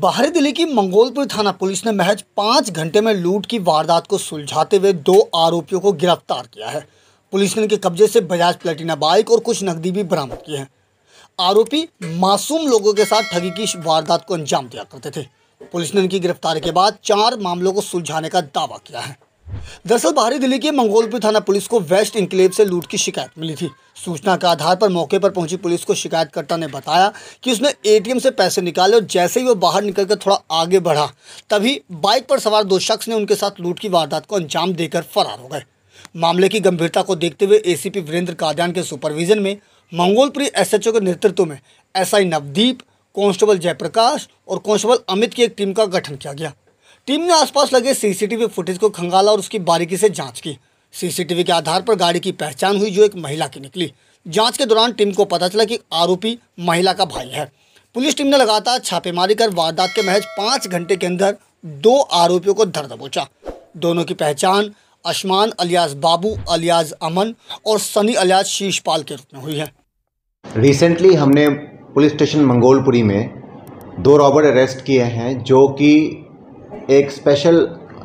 बाहरी दिल्ली की मंगोलपुर थाना पुलिस ने महज पाँच घंटे में लूट की वारदात को सुलझाते हुए दो आरोपियों को गिरफ्तार किया है पुलिस ने इनके कब्जे से बजाज प्लेटिना बाइक और कुछ नकदी भी बरामद की है आरोपी मासूम लोगों के साथ ठगी की वारदात को अंजाम दिया करते थे पुलिस ने इनकी गिरफ्तारी के बाद चार मामलों को सुलझाने का दावा किया है दरअसल बाहरी दिल्ली के मंगोलपुर थाना पुलिस को वेस्ट इंक्लेव से लूट की शिकायत मिली थी सूचना के आधार पर मौके पर पहुंची पुलिस को शिकायतकर्ता ने बताया कि उसने एटीएम से पैसे निकाले और जैसे ही वो बाहर निकलकर थोड़ा आगे बढ़ा तभी बाइक पर सवार दो शख्स ने उनके साथ लूट की वारदात को अंजाम देकर फरार हो गए मामले की गंभीरता को देखते हुए ए वीरेंद्र कादयान के सुपरविजन में मंगोलपुरी एस के नेतृत्व में एस नवदीप कांस्टेबल जयप्रकाश और कांस्टेबल अमित की एक टीम का गठन किया गया टीम ने आसपास लगे सीसीटीवी फुटेज को खंगाला और उसकी बारीकी से जांच की सीसीटीवी के आधार पर गाड़ी की पहचान हुई जो एक महिला की निकली जांच के दौरान टीम को पता चला कि आरोपी महिला का भाई है पुलिस टीम ने लगातार छापेमारी कर वारदात के महज पाँच घंटे के अंदर दो आरोपियों को धर दबोचा दोनों की पहचान अशमान अलियास बाबू अलियास अमन और सनी अलियास शीशपाल के रूप में हुई है रिसेंटली हमने पुलिस स्टेशन मंगोलपुरी में दो रॉबर्ट अरेस्ट किए हैं जो कि एक स्पेशल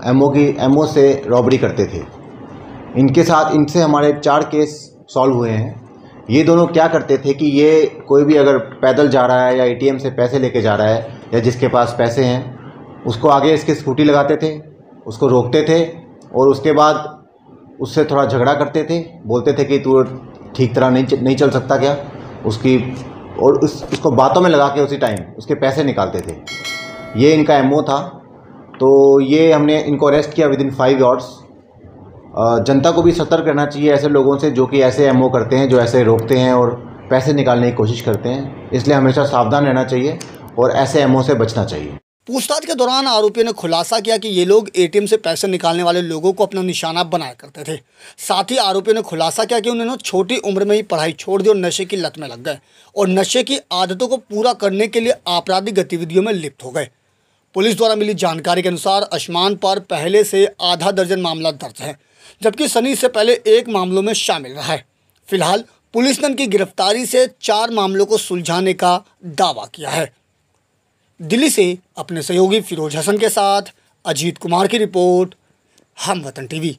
एमओ की एमओ से रॉबरी करते थे इनके साथ इनसे हमारे चार केस सॉल्व हुए हैं ये दोनों क्या करते थे कि ये कोई भी अगर पैदल जा रहा है या एटीएम से पैसे लेके जा रहा है या जिसके पास पैसे हैं उसको आगे इसकी स्कूटी लगाते थे उसको रोकते थे और उसके बाद उससे थोड़ा झगड़ा करते थे बोलते थे कि तू ठीक तरह नहीं नहीं चल सकता क्या उसकी और उस उसको बातों में लगा के उसी टाइम उसके पैसे निकालते थे ये इनका एमओ था तो ये हमने इनको अरेस्ट किया विद इन फाइव आवर्स जनता को भी सतर्क रहना चाहिए ऐसे लोगों से जो कि ऐसे एमओ करते हैं जो ऐसे रोकते हैं और पैसे निकालने की कोशिश करते हैं इसलिए हमेशा सावधान रहना चाहिए और ऐसे एमओ से बचना चाहिए पूछताछ के दौरान आरोपियों ने खुलासा किया कि ये लोग एटीएम से पैसे निकालने वाले लोगों को अपना निशाना बनाया करते थे साथ ही आरोपियों ने खुलासा किया कि उन्होंने छोटी उम्र में ही पढ़ाई छोड़ दी और नशे की लत में लग गए और नशे की आदतों को पूरा करने के लिए आपराधिक गतिविधियों में लिप्त हो गए पुलिस द्वारा मिली जानकारी के अनुसार अशमान पर पहले से आधा दर्जन मामला दर्ज है जबकि सनी से पहले एक मामलों में शामिल रहा है फिलहाल पुलिस ने उनकी गिरफ्तारी से चार मामलों को सुलझाने का दावा किया है दिल्ली से अपने सहयोगी फिरोज हसन के साथ अजीत कुमार की रिपोर्ट हम वतन टीवी